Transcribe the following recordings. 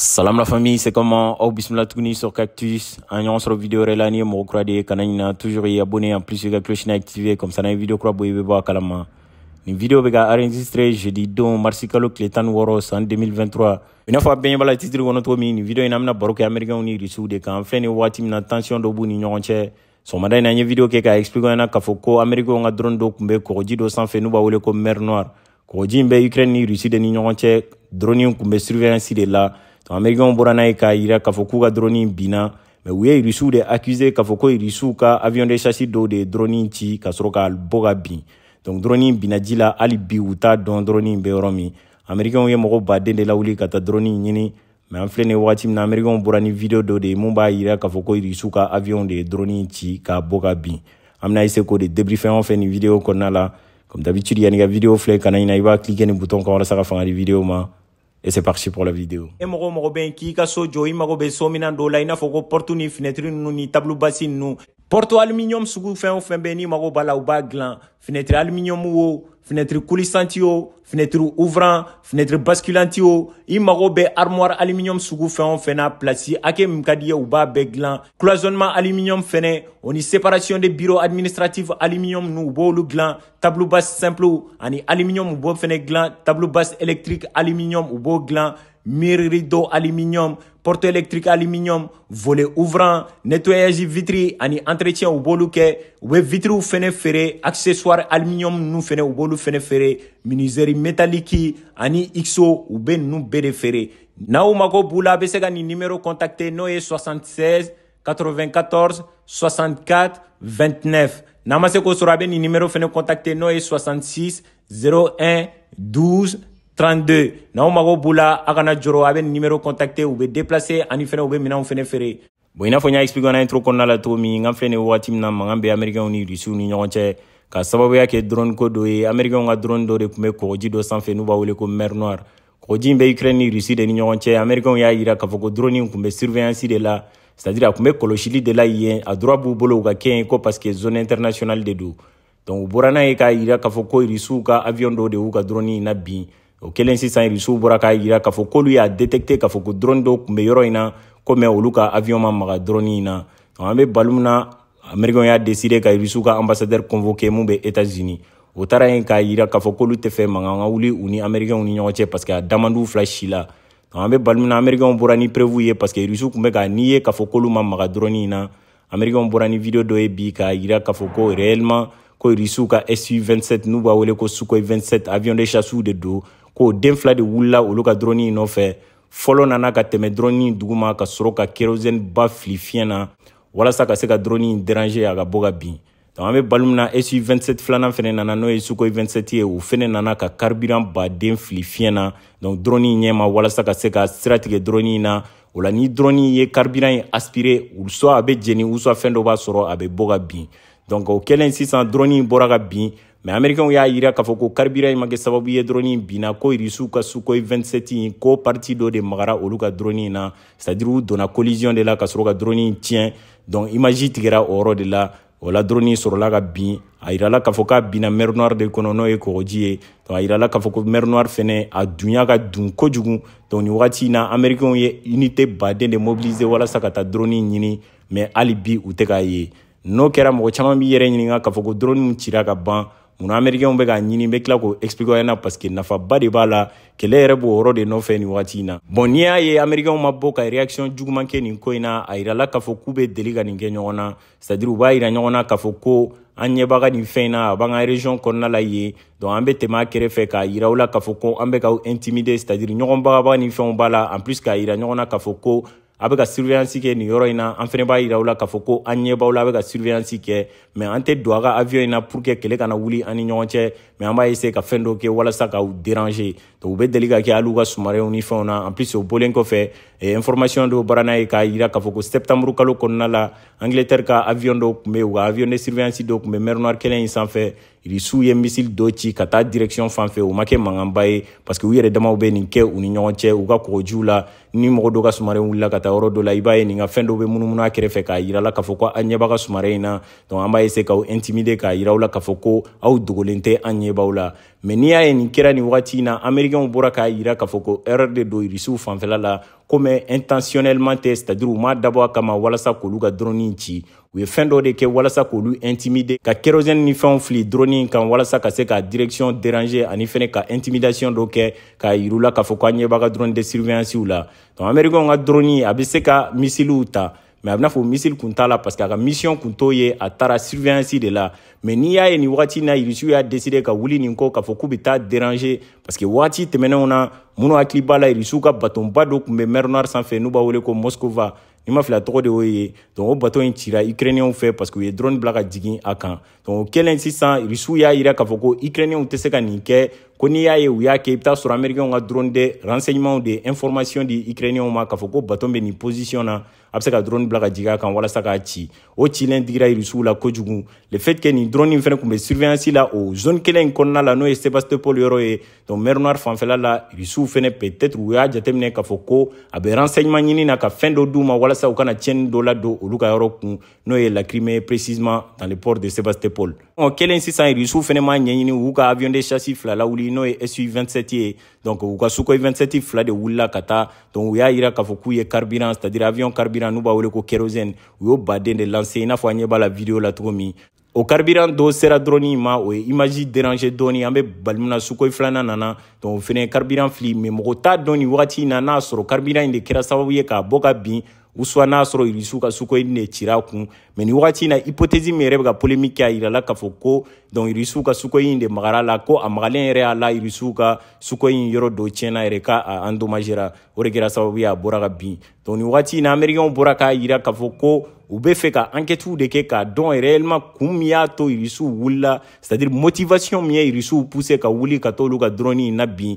Salam la famille, c'est comment Au oh, bismillah tuguni sur Cactus. On sur la vidéo relani mo mon de kana hein. toujours y abonné en plus la cloche na activée comme ça na hein. vidéo vous pouvez voir, kalama. une vidéo bega enregistré jeudi don Marsi Clétan waros en 2023. Une fois bien bala titre wono to une vidéo ina mna baroke américain ni des de kan flen ni wati mna tension do bu ni nyon che. Somada ina nye vidéo ke ka explique na ka foko on nga drone do kumbe koji do sans fe nu ba wole mer noir. Koji mbe Ukraine ni Russie de drone kun be surveillance de là amɛrikɛnw bɔra n'a ye k'a yira k'a fɔ k'u ka dɔrɔni binna mɛ u ye irisiw de akize k'a fɔ ko irisiw ka avion de chasse dɔw de ye dɔrɔni ci ka sɔrɔ ka bɔ ka bin donc dɔrɔni binna ji la hali bi u t'a dɔn dɔrɔni bɛ yɔrɔ min amɛrikɛnw ye mɔgɔ baden de lawuli ka taa dɔrɔni ɲini mɛ an filɛ ni wagati min na amɛrikɛnw bɔra ni video dɔ de ye mun b'a yira k'a fɔ ko irisiw ka avion de ye dɔrɔni ci k'a bɔ ka bin an bɛna ese k'o de debri fɛn o fɛn nin video kɔnɔna la comme d'habitude yanni ka video filɛ kana ɲina i b'a cliquer ni bouton kan walasa ka fanga di video ma Et c'est parti pour la vidéo. E mɔgɔ mɔgɔ bɛ yen k'i ka so jɔ i mago la porte ni fenêtre ni tableau bassin ninnu porte aluminium sugu fɛn o fɛn bɛ n'i mago la fenêtre aluminium o fenêtre coulissante o fenêtre ouvrant fenêtre basculantio, il armoire aluminium sous fɛn o fɛn ou plasi ou cloisonnement aluminium fenêtre, on y séparation des bureaux administratifs aluminium n'u b'olu glan, tableau bas simple ani aluminium ou beau glan, tableau bas électrique aluminium ou beau dilan rideau aluminium porte électrique aluminium volet ouvrant nettoyage vitri ani entretien ou b'olu ke, ou vitre ou fenêtre accessoire aluminium ninnu ou beau b'olu fɛnɛ ferré, menuiserie metaliki ani xo ou ben nou bɛɛ Naou feere mago boula contacter 76 94 64 29 n'a ma k'o a contacter 66 01 12 32 Naou mago boula la a numéro contacté ou bɛ déplacé déplacer ani fɛnɛ ou bɛ bon il n'a intro konala la cogo min n kan filɛ ka sababuya kɛ drone ko dɔ ye amerikɛnw ka drone dɔ de tun bɛ kɔgɔji dɔ sanfɛ n'u b'a wele ko mer noir kɔgɔji bɛ ukraine ni rusi de ni ɲɔgɔn cɛ amerikɛnw y'a yira k'a fɔ ko drone tun bɛ surveillance de la c'est à dire a tun bɛ kɔlɔsili de la yen a droit b'u bolo u ka kɛ yen ko parce que zone internationale de don donc u bɔra n'a ye k'a yira k'a fɔ ko rusiw ka avion dɔw de y'u ka drone in na bin o kɛlen sisan rusiw bɔra k'a yira k'a fɔ k'olu y'a détecté k'a fɔ ko drone dɔw tun bɛ yɔrɔ in na ko olu ka avion ma maga drone in na an bɛ na amerikɛw y'a deside ka rusiw ka ambasadɛri convoke mun be etats-unis o taara ye k'a yira k'a fɔ k'olu tɛ fɛ mankan ka wuli u ni amerikɛw ni ɲɔgɔn cɛ parsek a damanduw fila si la an be bali mina amerikɛw bɔra ni prevu ye parsek rusiw kun bɛ ka n'i ye k'a fɔ k'olu ma maga dɔrɔnin na amerikɛw bɔra ni video dɔ ye bi k'a yira k'a fɔ ko réellement ko rusiw ka su-27 n'u b'a wele ko sukhoi 27 avion de chasseu de don ko den fila de wulila olu ka dɔrɔnin nɔfɛ fɔlɔ nana ka tɛmɛ dɔrɔnin duguma ka sɔrɔ ka kerosene ba fili fiɲɛ na walasa ka se ka drone in déranger a ka bɔ ka bin an bɛ balo 27 filanan fɛnɛ nana n'o ye sukoy 27 ye o fɛnɛ nana ka baden fili donc drone in ɲɛma walasa ka se ka sira na o la ni drone ye karibiran ye aspiré soit a bɛ jeni ou soit fɛn dɔ b'a sɔrɔ a bɔ ka donc o kɛlen sisan drone bɔra ka bin mɛ y'a yira k'a fɔ ko karibira ma kɛ sababu ye drone binna ko irisiw ka sukoyi 27 ko parti dɔ de magara olu ka drone na c'est à dire u donna collision de la ka sɔrɔ ka drone donc imaji tigɛra o yɔrɔ de la o la droni sɔrɔla ka bin ah, a yirala k'a fɔ k'a binna mɛri noir de kɔnɔ n'o ye kɔgɔji ye donc a yirala k'a fɔ ko mɛri noir fɛnɛ a dunya ka dun kojugu donc nin wagati in na amɛrikɛnw ye unité baden de mobilise walasa ka taa droni ɲini mais hali bi u tɛ k'a ye n'o kɛra mɔgɔ caaman b'i yɛrɛ ɲininga k'a fɔ ko droniw cira ka ban mun amerikɛnw bɛ k'a ɲini bɛ tila k'o expliqué aw ɲɛna parce que nafaba de b'a la kɛlɛ yɛrɛ b'o yɔrɔ de nɔfɛ nin wagati in na bɔn n'i y'a ye amerikɛnw ma bɔ ka réaction juguman kɛ nin ko in na a yirala k'a fɔ k'u bɛ deli ka nin kɛ ɲɔgɔn na c'est à dire u b'a yira ɲɔgɔn na k'a fɔ ko an ɲɛba ka nin fɛn in na a b'an ka région kɔnɔna la yen donc an bɛ tɛmɛ a kɛrɛfɛ k'a yira aw la k'a fɔ ko an bɛ k'aw intimider c'est à dire ɲɔgɔn bagabaga ni fɛnw b'a la en plus k'a yira ɲɔgɔn na k'a fɔ ko a bɛ ka surveillance kɛ nin yɔrɔ in na an fɛnɛ b'a yira aw la k'a fɔ ko an ɲɛ b'aw la a bɛ ka surveillance kɛ mɛ an tɛ don a ka avion in na pour que kɛlɛ kana wuli an ni ɲɔgɔn cɛ mɛ an b'a essaye ka fɛn dɔ kɛ walasa k'aw déranger donc u bɛ deli ka kɛ hali u ka sumarew ni fɛnw na en plus o bɔlen kɔfɛ eh, information dɔw baara n'a ye k'a yira k'a fɔ ko septembre kalo kɔnɔna la angleterre ka avion dɔw tun bɛ u ka avion de surveillance dɔw tun bɛ mer noir kelen in sanfɛ irisiw ye misili dɔ ci ka taa direction fan fɛ u ma kɛ ye parce u yɛrɛ damaw bɛ nin kɛ u ni ɲɔgɔn cɛ u ka kɔgɔjiw la ni mɔgɔ dɔ ka sumaren wulila ka taa yɔrɔ dɔ la i b'a ye nin ka fɛn dɔ bɛ munumunu a kɛrɛfɛ k'a yira k'a fɔ ko an ɲɛba ka sumaren in na donc an b'a ese k'aw intimider k'a yira la k'a fɔ ko aw dogolen tɛ an ɲɛbaw la mɛ n'i y'a ye nin kɛra nin wagati na amɛrikɛnw bɔra k'a yira k'a fɔ ko erreur de don irisiw fanfɛla la komi intentionnellement tɛ c'est à dire u m'a dabɔ a kama walasa k'olu ka dɔrɔni ci u fin fɛn dɔ de kɛ walasa intimider intimide ka kerosene ni fɛnw fli droni kan walasa ka se ka direction déranger ani fɛnɛ ka intimidation doke kɛ k'a irula k'a fɔ ko a drone de de ou la donc américain nga droni a be missile ka misiliw ta mɛ a missile fɔ misili t'a la parce que a ka misiyɔn kun il ye a taara de la mɛ n'i y'a ye nin na irisiw y'a deside ka wuli ni ko k'a foko k'u be parce que wagati tɛmɛnɛw na minnu hakili b'a la a ka batonba do me be mɛrinwar san fɛ n'u b'a wele ko moskova il ma la de Oye. donc au bateau bato tira Ukrainien ukrainiyɛnw fait parce que y ye drone blague à jigin à kan donc quel insistant, il rusiw y'a yira k'a fɔ ko ukrainiyɛnw tɛ se y'a ye u y'a drone de renseignement des informations di ou ma Kafoko, bateau béni bato bɛ position na hein. a drone bila à jigin a kan walasa k'a ci o cilen la kojugu le fait que ni drone in fɛnɛ comme surveillance là, au zone kelen in kɔnɔna la n'o et sebastopol yɔrɔ donc mer noir fanfɛla la rusiw fɛnɛ peut-être u y'a jateminɛ Kafoko, abé renseignement ɲini na ka fin d'Oduma, voilà walasa u kana tiɲɛni dɔ ladon olu ka yɔrɔ kun n'o ye précisement dans le port de sebastopol ɔ kelen sisan rusiw fɛnɛ m'a ɲɛɲini u ka avion de chasse fila lawuli n'o ye su 27 ye donc u ka sukhoi 27 fila de wulila ka taa donc u y'a yira k'a fɔ k'u ye carburant c'est à dire avion carburant n'u b'a wele ko kérosène u y'o baden de lancer i n'a fɔ an ɲɛ b'a la video la cogo min o carburant dɔ sera dɔrɔni ma o ye image déranger dɔɔni an bɛ bali min sukoyi filanan nana donc o fɛnɛ ye carburant fili mais mɔgɔ t'a dɔn nin wagati sur na n'a sɔrɔ carburant de kɛra sababu ye k'a bɔ ka bin uswa n'a sɔrɔ irisiw ka sukoyeli ne cira kun mɛ ni wagati in na ipotezi min yɛrɛ bɛ ka polemiki a yirala k'a fɔ ko donc irisiw ka sukoyi de magara la ko a magalen yɛrɛ a la irisiw ka sukoyi yɔrɔ dɔ tiɲɛna yɛrɛ ka a endomagera o de kɛra sababu ye a bɔra ka bin donc ni wagati in na amɛrikɛnw bɔra k'a yira k'a fɔ ko u be fɛ ka ankɛtiw de kɛ k'a dɔn réellement kun min y'a to irisiw wulila c'est à dire motivation min ye irisiw puse ka wuli ka t'olu ka dɔrɔni na bin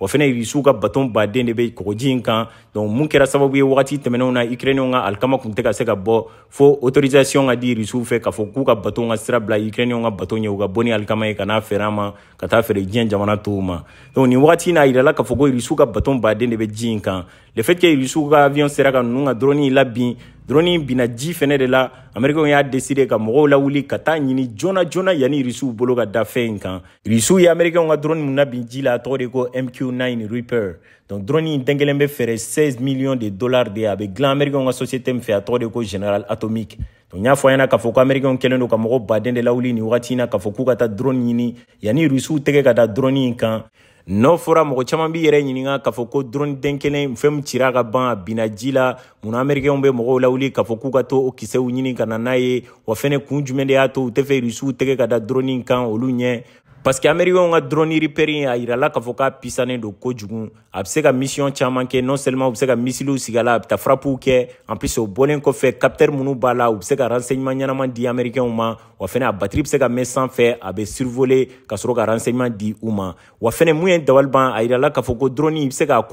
wa fɛnɛ rusiw ka baton baden de be kɔgɔji in kan donc mun kɛra sababu ye wagati tɛmɛnenw na ukrainiɛnw ka alikama kun tɛ ka se ka bɔ fo autorisation ka di rusiw fɛ k'a fɔ k'u ka baton ka sira bila ukrainiɛnw ka baton ye u ka bɔ ni alikama ye ka n'a fɛɛrɛ ma ka taa fɛɛrɛ diɲɛ jamana tow ma donc nin wagati n'a yirala k'a fɔ ko rusiw ka baton baden de be ji in kan le fait que rusiw ka avion sera ka nunu ka dɔrɔni labin drone bina ji fɛnɛ de la amerikɛw y'a deside ka mɔgɔw lawuli ka taa ɲini joona joona yani risiw bolo ka da fɛn kan risiw ye amerikɛw ka drone mun nabin ji la a tɔgɔ de ko mq9 reaper donc drone in denkelen be fɛɛrɛ 16 millions de dollars de a be gilan amerikɛw ka société min fɛ a tɔgɔ de ko general atomique n y'a fɔ ɲɛna k'a fɔ ko amerikɛnw kɛlen do ka mɔgɔ baden de lawuli nin wagati na k'a fɔ k'u ka taa drɔni ɲini yani rusiw tɛgɛ ka da drɔni kan n'o fɔra mɔgɔ caman b'i yɛrɛ ɲininga k'a fɔ ko drone den kelen fɛn min cira ka ban a binna ji la munna amɛrikɛnw bɛ mɔgɔw lawuli k'a fɔ k'u ka to o kisɛw ɲini ka na n'a ye wa fɛnɛ kun jumɛn de y'a to u tɛ fɛ risiw tɛgɛ ka da droni kan olu ɲɛ parce que on a drone repéré, a ira là fɔ k'a pisanen don kojugu a bɛ mission caman que non seulement u bɛ se ka misiliw a la ah, en plus au bɔlen kɔfɛ fait capter monou bala ou renseignement se ka ah, ben, renseignement ɲɛnama di Américain ma ou fɛnɛ ah, a batiri bɛ se ka sans sans a bɛ survoler ka sɔrɔ renseignement di ou ma ou fait mun moyen d'Alban a ira k'a foko ko drone i bɛ se k'a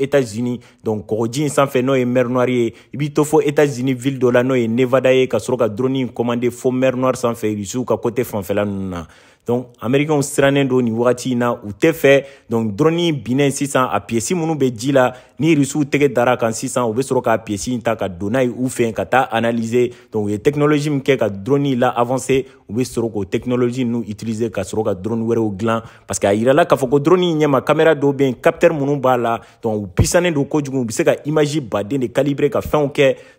États-Unis donc kɔgɔji sans fait non et mer noire et i États-Unis ville de la n'o ye Nevada et ka sɔrɔ ka drone in commander fo mer noire sanfɛ Rusiw ka côté fanfela nuna Amerikɛnw sirannen don nin wagati in na u tɛ fɛ drone binnen sisan a piyesi minnu bɛ la ni Irisiw teke dar'a kan sisan u bɛ sɔrɔ k'a piyesi in ka don n'a ye u fɛ yen analyser ye technologie min ka droni la avancer u bɛ sɔrɔ k'o technologie ninnu utiliser ka sɔrɔ ka drone wɛrɛw dilan parce que a la k'a foko droni drone in ɲɛma camera dɔw bɛ yen capteur b'a la u pisannen don kojugu u bɛ ka image baden de calibrer ka fɛnw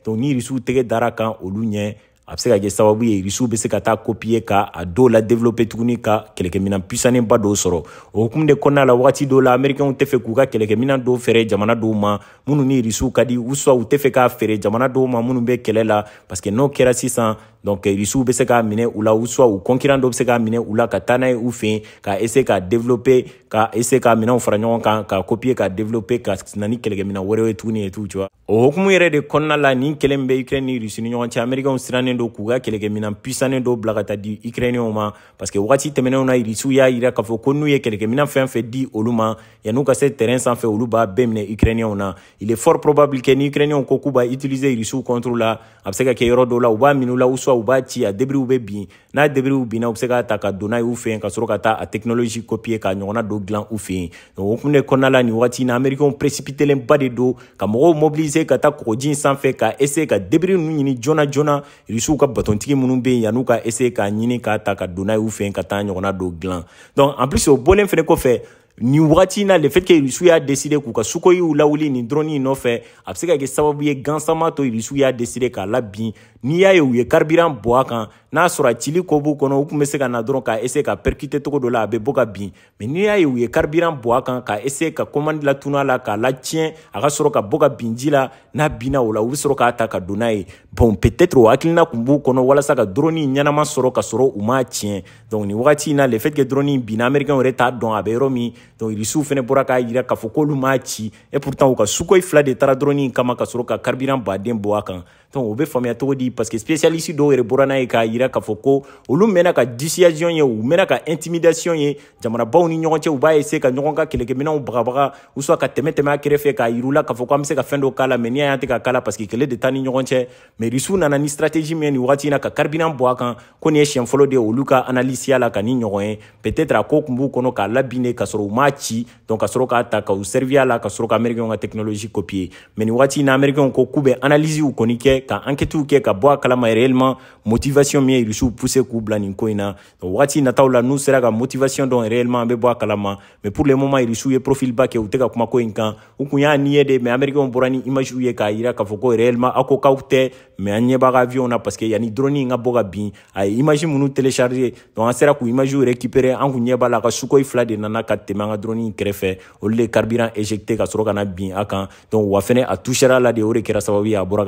Donc, ni Irisiw teke dar'a kan olu ɲɛ a bɛ se ka kɛ sababu ye irisiw bɛ se ka taa kopiye ka a dɔw la developpe tuguni ka kɛlɛkɛminan puissanenba dɔw sɔrɔ o hukumu de kɔnɔna la wagati dɔw la amerikɛnw tɛ fɛ k'u ka kɛlɛkɛminan dɔw feere jamana dɔw ma minnu ni irisiw ka di usuwa u tɛ fɛ k'a feere jamana dɔw ma minnu bɛ kɛlɛ la parce que n'o kɛra sisan donc irisiw eh, bɛ se k'a minɛ u la ou soit u concurrent dɔ bɛ se k'a minɛ u la ka taa n'a ye u fɛ yen ka ka développer ka essayer ka minɛnw fara ɲɔgɔn kan ka copier ka développer ka na ni kɛlɛkɛminɛn wɛrɛw ye tuguni et tout tu vois o hukumu yɛrɛ de kɔnɔna la nin kɛlɛ min bɛ Ukraine ni Russie ni ɲɔgɔn cɛ américains sirannen don k'u ka kɛlɛkɛminɛn puissannen dɔw bila ka taa di Ukrainiens ma parce que wagati tɛmɛnenw na irisiw y'a yira k'a fɔ ko n'u ye kɛlɛkɛminɛn fɛn fɛn di olu ma yan'u ka se terrain sanfɛ olu b'a bɛɛ minɛ Ukrainiens na il est fort probable que ni Ukrainiens ko k'u b'a utiliser irisiw contre la a bɛ se ka kɛ yɔrɔ dɔw la u b'a minɛ u la soit u b'a ci a debiriw bɛ bin n'a debiriw binna u be se k'a ta ka don n'a ye u fɛ yen ka sɔrɔ ka taa a teknologi kopiye k'a ɲɔgɔnna don gilan u fɛ yen o kun de kɔnɔna la nin wagati na amɛrikɛnw presipitelenba de don ka mɔgɔw mobilize ka taa kɔgɔji sanfɛ ka ese ka debiri nunu ɲini joona joona rusiw ka batontigi minnu be yen yan'u ka ese k'a ɲini k'a ta ka don n'a ye u fɛ yen ka taa ɲɔgɔnna don gilan donc en plus o bɔlen fɛnɛ kɔfɛ nin wagati in na le fait que irisiw y'a décidé k'u ka sukoyiw lawuli nin dɔrɔni in nɔfɛ a bɛ se ka kɛ sababu ye gansanma to irisiw y'a décidé k'a labin n'i y'a ye u ye karibiran bɔ a kan n'a sɔrɔ a cili ko b'u kɔnɔ u tun bɛ se ka na dɔrɔn ka essaye ka percute cogo dɔ la a bɛ bɔ ka bin mɛ n'i y'a ye u ye karibiran bɔ a kan ka essaye ka commande latunu a la k'a latiɲɛ a ka sɔrɔ ka bɔ ka bin ji la n'a binna o la u bɛ sɔrɔ k'a ta ka don n'a ye bon peut-être o hakilina tun b'u kɔnɔ walasa ka dɔrɔni ɲɛnama sɔrɔ ka sɔrɔ u m'a tiɲɛ donc nin wagati in na le fait que dɔrɔni binna américain yɛrɛ t'a dɔn a bɛ yɔrɔ min donc irisiw fana bɔra k'a yira k'a fɔ k'olu m'a ci et pourtant u ka sukoyi fila de taara dɔrɔn kama ka sɔrɔ ka karibiran baden bɔ a kan donc o be faamuya cogo di parce que spécialiste dɔw yɛrɛ bɔra n'a ye k'a yira k'a fɔ ko olu mɛnna ka dissuasion ye u mɛnna ka intimidation ye jamanabaw ni ɲɔgɔn cɛ u b'a essayer ka ɲɔgɔn ka kɛlɛkɛminɛnw bagabaga ou soit ka tɛmɛ tɛmɛ a kɛrɛfɛ k'a la k'a fɔ ka fɛn dɔ y'a kala tɛ ka parce que kɛlɛ de t'an ni ɲɔgɔn cɛ mais irisiw nana ni stratégie min ye wagati na ka karibiran bɔ a kan ko ye siɲɛ de olu ka la ka ɲɔgɔn ye peut-être a ko k'a labin ka sɔrɔ m'a ci donc ka sɔrɔ k'a ta ka u servir a la ka sɔrɔ ka américain ka technologie copier mais nin wagati in na américain ko k'u bɛ analyse kɔni kɛ ka enquêtes kɛ ka bɔ a kalama réellement motivation min ye rusiw pousser k'u bila nin ko in na donc wagati nataw la n'u sera ka motivation dɔn réellement an bɛ bɔ a kalama mais pour le moment rusiw ye profil ba kɛ u tɛ ka kuma ko in kan u kun y'a niɛ de mais américain bɔra ni image ye k'a yira k'a fɔ ko réellement aw ko k'aw tɛ mais an ɲɛ b'a ka avion na parce que yanni drone in ka bɔ ka bin a ah, ye image minnu télécharger donc an sera k'u image récupérer an kun ɲɛ b'a la ka sukoyi fila de nana ka tɛmɛ Mangadroni droni kɛrɛfɛ olu de karibiran éjecté ka sɔrɔ ka na bin a donc wa fɛnɛ a touchera la de o de kɛra sababu ye a bɔra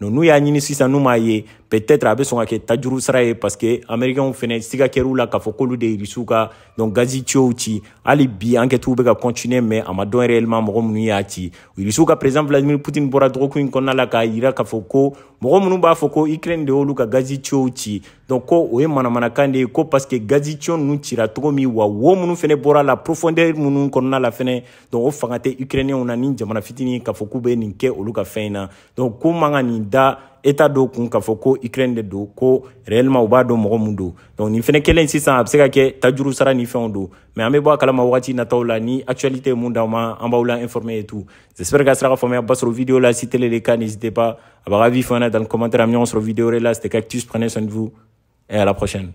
n'u y'a ɲini sisan n'u m'a ye peut-être a bɛ sɔn ka kɛ tajuru sira ye parce que américains fɛnɛ siga kɛr'u la k'a fɔ k'olu de ye irisiw ka donc gazi ciyow ci hali bi enquêtes bɛ ka continuer mais a ma dɔn réellement mɔgɔ minnu y'a ci irisiw ka président vladimir poutine bɔra dɔgɔkun in kɔnɔna la k'a yira k'a fɔ ko mɔgɔ minnu b'a fɔ ko ukraine de y'olu ka gazi ciyow ci donc ko o ye manamanakan de ye ko parce que gazi ciyo ninnu cira cogo min wa wo minnu fɛnɛ bɔra la profondeur minnu kɔnɔna la fɛnɛ donc o fanga tɛ ukrainienw na ni jamana fitinin k'a fɔ k'u bɛ nin kɛ olu ka fɛn in na donc ko man ka nin da eta dɔw kun k'a ukraine de don ko réellement ou b'a do mo mundo donc nin fɛnɛ kelen sisan a que ka kɛ tajuru sara ni fɛnw don mais an bɛ bɔ a na wagati nataw la ni actualité monde en d'aw ma an la informer et tout j'espère que ça sera formé à ba vidéo la si télé le cas n'hésitez pas à avoir avis fana dans le commentaire amion sur vidéo là c'était cactus prenez soin de vous et à la prochaine